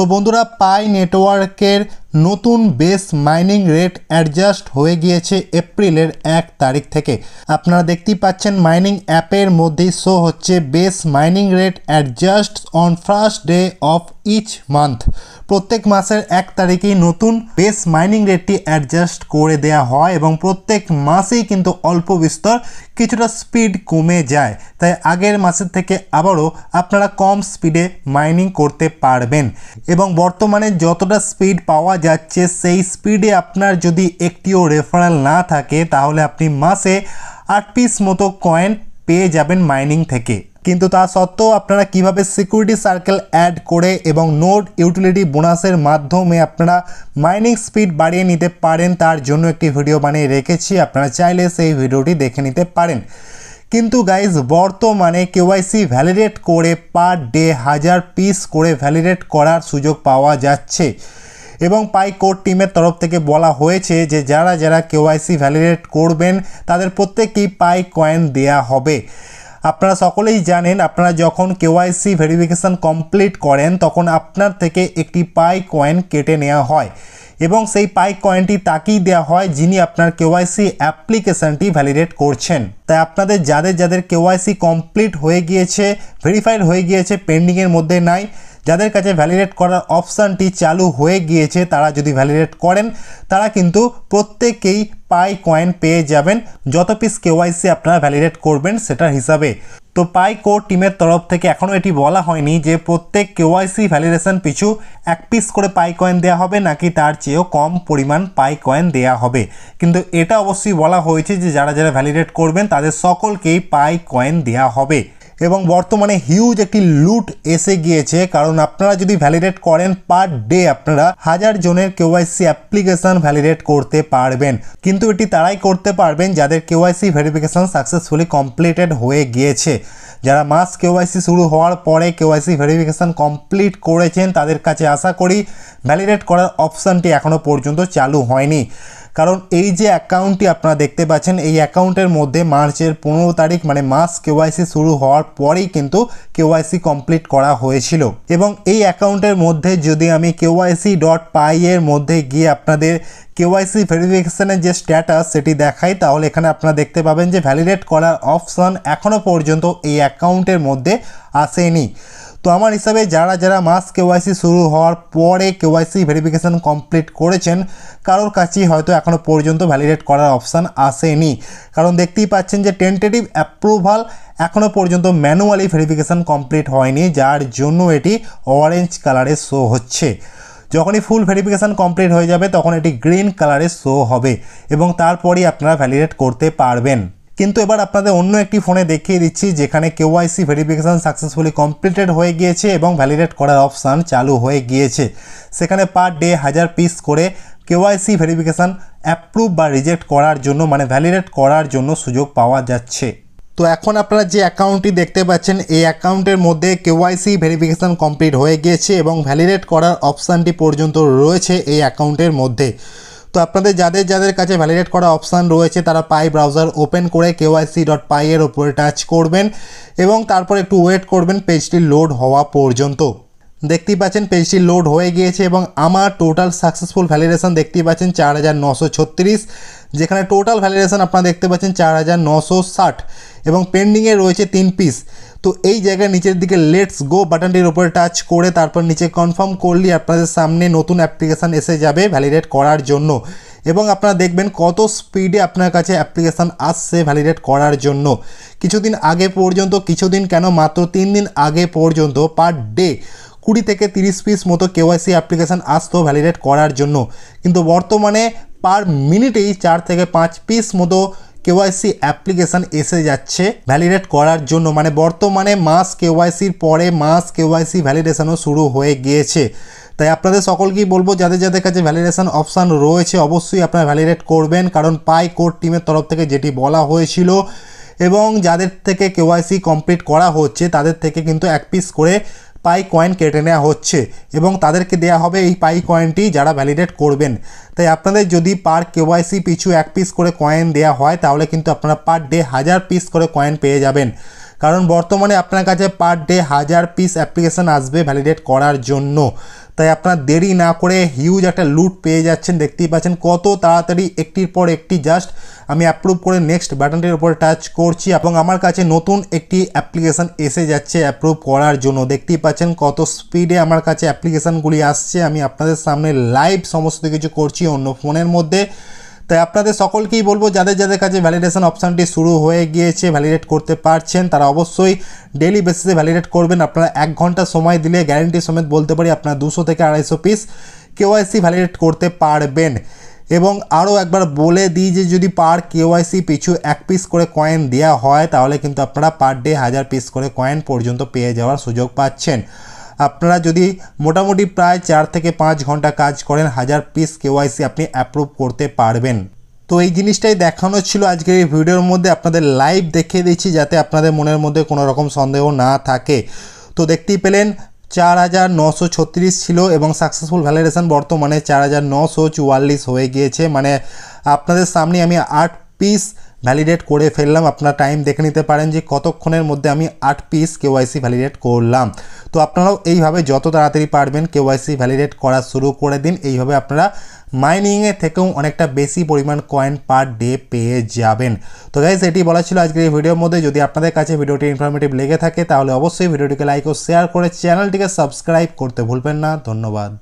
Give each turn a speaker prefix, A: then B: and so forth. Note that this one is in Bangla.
A: তো বন্ধুরা পাই নেটওয়ার্কের নতুন বেস মাইনিং রেট অ্যাডজাস্ট হয়ে গিয়েছে এপ্রিলের এক তারিখ থেকে আপনারা দেখতেই পাচ্ছেন মাইনিং অ্যাপের মধ্যেই শো হচ্ছে base mining rate adjust on first day of each month প্রত্যেক মাসের এক তারিখেই নতুন বেস মাইনিং রেটটি অ্যাডজাস্ট করে দেয়া হয় এবং প্রত্যেক মাসেই কিন্তু অল্প বিস্তর কিছুটা স্পিড কমে যায় তাই আগের মাসের থেকে আবারও আপনারা কম স্পিডে মাইনিং করতে পারবেন এবং বর্তমানে যতটা স্পিড পাওয়া যাচ্ছে সেই স্পিডে আপনার যদি একটিও রেফারেল না থাকে তাহলে আপনি মাসে আট পিস মতো কয়েন পেয়ে যাবেন মাইনিং থেকে কিন্তু তা সত্ত্বেও আপনারা কিভাবে সিকিউরিটি সার্কেল অ্যাড করে এবং নোট ইউটিলিটি বোনাসের মাধ্যমে আপনারা মাইনিং স্পিড বাড়িয়ে নিতে পারেন তার জন্য একটি ভিডিও বানিয়ে রেখেছি আপনারা চাইলে সেই ভিডিওটি দেখে নিতে পারেন কিন্তু গাইজ বর্তমানে কেওয়াইসি ভ্যালিডেট করে পার ডে হাজার পিস করে ভ্যালিডেট করার সুযোগ পাওয়া যাচ্ছে এবং পাই কোড টিমের তরফ থেকে বলা হয়েছে যে যারা যারা কেওয়াইসি ভ্যালিডেট করবেন তাদের প্রত্যেককেই পাই কয়েন দেয়া হবে আপনারা সকলেই জানেন আপনারা যখন কেওয়াইসি ভেরিফিকেশান কমপ্লিট করেন তখন আপনার থেকে একটি পাই কয়েন কেটে নেওয়া হয় এবং সেই পাই কয়েনটি তাকেই দেওয়া হয় যিনি আপনার কেওয়াইসি অ্যাপ্লিকেশানটি ভ্যালিডেট করছেন তাই আপনাদের যাদের যাদের কেওয়াইসি কমপ্লিট হয়ে গিয়েছে ভেরিফাইড হয়ে গিয়েছে পেন্ডিংয়ের মধ্যে নাই যাদের কাছে ভ্যালিডেট করার অপশানটি চালু হয়ে গিয়েছে তারা যদি ভ্যালিডেট করেন তারা কিন্তু প্রত্যেকেই পাই কয়েন পেয়ে যাবেন যত পিস কেওয়াইসি আপনারা ভ্যালিডেট করবেন সেটার হিসাবে তো পাই কো টিমের তরফ থেকে এখনও এটি বলা হয়নি যে প্রত্যেক কেওয়াইসি ভ্যালিডেশন পিছু এক পিস করে পাই কয়েন দেওয়া হবে নাকি তার চেয়েও কম পরিমাণ পাই কয়েন দেওয়া হবে কিন্তু এটা অবশ্যই বলা হয়েছে যে যারা যারা ভ্যালিডেট করবেন তাদের সকলকেই পাই কয়েন দেওয়া হবে এবং বর্তমানে হিউজ একটি লুট এসে গিয়েছে কারণ আপনারা যদি ভ্যালিডেট করেন পার ডে আপনারা হাজার জনের কেওয়াইসি অ্যাপ্লিকেশন ভ্যালিডেট করতে পারবেন কিন্তু এটি তারাই করতে পারবেন যাদের কেওয়াইসি ভেরিফিকেশন সাকসেসফুলি কমপ্লিটেড হয়ে গিয়েছে যারা মাস কেওয়াইসি শুরু হওয়ার পরে কেওয়াইসি ভেরিফিকেশান কমপ্লিট করেছেন তাদের কাছে আশা করি ভ্যালিডেট করার অপশানটি এখনও পর্যন্ত চালু হয়নি কারণ এই যে অ্যাকাউন্টটি আপনারা দেখতে পাচ্ছেন এই অ্যাকাউন্টের মধ্যে মার্চের পনেরো তারিখ মানে মাস কেওয়াইসি শুরু হওয়ার পরেই কিন্তু কেওয়াইসি কমপ্লিট করা হয়েছিল এবং এই অ্যাকাউন্টের মধ্যে যদি আমি কেওয়াইসি ডট পাই এর মধ্যে গিয়ে আপনাদের কেওয়াইসি ভেরিফিকেশানের যে স্ট্যাটাস সেটি দেখাই তাহলে এখানে আপনারা দেখতে পাবেন যে ভ্যালিডেট করার অপশান এখনও পর্যন্ত এই অ্যাকাউন্টের মধ্যে আসেনি তো আমার হিসাবে যারা যারা মাস কেওয়াইসি শুরু হওয়ার পরে কেওয়াইসি ভেরিফিকেশান কমপ্লিট করেছেন কারোর কাছেই হয়তো এখনও পর্যন্ত ভ্যালিডেট করার অপশান আসেনি কারণ দেখতেই পাচ্ছেন যে টেন্টেটিভ অ্যাপ্রুভাল এখনও পর্যন্ত ম্যানুয়ালি ভেরিফিকেশান কমপ্লিট হয়নি যার জন্য এটি অরেঞ্জ কালারে শো হচ্ছে যখনই ফুল ভেরিফিকেশান কমপ্লিট হয়ে যাবে তখন এটি গ্রিন কালারে শো হবে এবং তারপরই আপনারা ভ্যালিডেট করতে পারবেন কিন্তু এবার আপনাদের অন্য একটি ফোনে দেখিয়ে দিচ্ছি যেখানে আইসি ভেরিফিকেশান সাকসেসফুলি কমপ্লিটেড হয়ে গিয়েছে এবং ভ্যালিডেট করার অপশান চালু হয়ে গিয়েছে সেখানে পার ডে হাজার পিস করে আইসি ভেরিফিকেশান অ্যাপ্রুভ বা রিজেক্ট করার জন্য মানে ভ্যালিডেট করার জন্য সুযোগ পাওয়া যাচ্ছে তো এখন আপনারা যে অ্যাকাউন্টটি দেখতে পাচ্ছেন এই অ্যাকাউন্টের মধ্যে আইসি ভেরিফিকেশান কমপ্লিট হয়ে গিয়েছে এবং ভ্যালিডেট করার অপশানটি পর্যন্ত রয়েছে এই অ্যাকাউন্টের মধ্যে তো আপনাদের যাদের যাদের কাছে ভ্যালিডেট করা অপশান রয়েছে তারা পাই ব্রাউজার ওপেন করে কেওয়াইসি ডট পাই এর ওপরে টাচ করবেন এবং তারপর একটু ওয়েট করবেন পেজটি লোড হওয়া পর্যন্ত দেখতেই পাচ্ছেন পেজটি লোড হয়ে গিয়েছে এবং আমার টোটাল সাকসেসফুল ভ্যালিডেশন দেখতেই পাচ্ছেন চার হাজার নশো ছত্রিশ যেখানে টোটাল ভ্যালিডেশন আপনারা দেখতে পাচ্ছেন চার হাজার নশো ষাট এবং পেন্ডিংয়ে রয়েছে তিন পিস তো এই জায়গায় নিচের দিকে লেটস গো বাটনটির উপরে টাচ করে তারপর নিচে কনফার্ম করলে আপনাদের সামনে নতুন অ্যাপ্লিকেশান এসে যাবে ভ্যালিডেট করার জন্য এবং আপনারা দেখবেন কত স্পিডে আপনার কাছে অ্যাপ্লিকেশান আসছে ভ্যালিডেট করার জন্য কিছুদিন আগে পর্যন্ত কিছুদিন কেন মাত্র তিন দিন আগে পর্যন্ত পার ডে কুড়ি থেকে তিরিশ পিস মতো কেওয়াইসি অ্যাপ্লিকেশান আসতো ভ্যালিডেট করার জন্য কিন্তু বর্তমানে পার মিনিটেই চার থেকে পাঁচ পিস মতো কেওয়াইসি অ্যাপ্লিকেশান এসে যাচ্ছে ভ্যালিডেট করার জন্য মানে বর্তমানে মাস কেওয়াইসির পরে মাস কেওয়াইসি ভ্যালিডেশনও শুরু হয়ে গিয়েছে তাই আপনাদের সকলকেই বলবো যাদের যাদের কাছে ভ্যালিডেশন অপশান রয়েছে অবশ্যই আপনারা ভ্যালিডেট করবেন কারণ পাই কোড টিমের তরফ থেকে যেটি বলা হয়েছিল এবং যাদের থেকে কেওয়াইসি কমপ্লিট করা হচ্ছে তাদের থেকে কিন্তু এক পিস করে পাই কয়েন কেটে নেওয়া হচ্ছে এবং তাদেরকে দেয়া হবে এই পাই কয়েনটি যারা ভ্যালিডেট করবেন তাই আপনাদের যদি পার কেওয়াইসি পিছু এক পিস করে কয়েন দেয়া হয় তাহলে কিন্তু আপনারা পার ডে হাজার পিস করে কয়েন পেয়ে যাবেন কারণ বর্তমানে আপনার কাছে পার ডে হাজার পিস অ্যাপ্লিকেশান আসবে ভ্যালিডেট করার জন্য তাই আপনার দেরি না করে হিউজ একটা লুট পেয়ে যাচ্ছেন দেখতেই পাচ্ছেন কত তাড়াতাড়ি একটির পর একটি জাস্ট আমি অ্যাপ্রুভ করে নেক্সট বাটনটির উপর টাচ করছি এবং আমার কাছে নতুন একটি অ্যাপ্লিকেশান এসে যাচ্ছে অ্যাপ্রুভ করার জন্য দেখতেই পাচ্ছেন কত স্পিডে আমার কাছে অ্যাপ্লিকেশানগুলি আসছে আমি আপনাদের সামনে লাইভ সমস্ত কিছু করছি অন্য ফোনের মধ্যে তাই আপনাদের সকলকেই বলবো যাদের যাদের কাছে ভ্যালিডেশন অপশানটি শুরু হয়ে গিয়েছে ভ্যালিডেট করতে পারছেন তারা অবশ্যই ডেলি বেসিসে ভ্যালিডেট করবেন আপনারা এক ঘন্টা সময় দিলে গ্যারেন্টি সমেত বলতে পারি আপনারা দুশো থেকে আড়াইশো পিস কেওয়াইসি ভ্যালিডেট করতে পারবেন এবং আরও একবার বলে দিই যে যদি পার কেওয়াইসি পিছু এক পিস করে কয়েন দেওয়া হয় তাহলে কিন্তু আপনারা পার ডে হাজার পিস করে কয়েন পর্যন্ত পেয়ে যাওয়ার সুযোগ পাচ্ছেন আপনারা যদি মোটামুটি প্রায় চার থেকে পাঁচ ঘন্টা কাজ করেন হাজার পিস কেওয়াইসি আপনি অ্যাপ্রুভ করতে পারবেন তো এই জিনিসটাই দেখানো ছিল আজকের এই ভিডিওর মধ্যে আপনাদের লাইভ দেখিয়ে দিচ্ছি যাতে আপনাদের মনের মধ্যে কোনো রকম সন্দেহ না থাকে তো দেখতেই পেলেন চার হাজার নশো ছত্রিশ ছিল এবং সাকসেসফুল ভ্যালিডেশন বর্তমানে চার হাজার নশো চুয়াল্লিশ হয়ে গিয়েছে মানে আপনাদের সামনে আমি আট পিস ভ্যালিডেট করে ফেললাম আপনার টাইম দেখে নিতে পারেন যে কতক্ষণের মধ্যে আমি আট পিস কেওয়াইসি ভ্যালিডেট করলাম তো আপনারাও এইভাবে যত তাড়াতাড়ি পারবেন কেওয়াইসি ভ্যালিডেট করা শুরু করে দিন এইভাবে আপনারা মাইনিংয়ের থেকেও অনেকটা বেশি পরিমাণ কয়েন পার ডে পেয়ে যাবেন তো গাইজ এটি বলা ছিল আজকের এই ভিডিওর মধ্যে যদি আপনাদের কাছে ভিডিওটি ইনফরমেটিভ লেগে থাকে তাহলে অবশ্যই ভিডিওটিকে লাইক ও শেয়ার করে চ্যানেলটিকে সাবস্ক্রাইব করতে ভুলবেন না ধন্যবাদ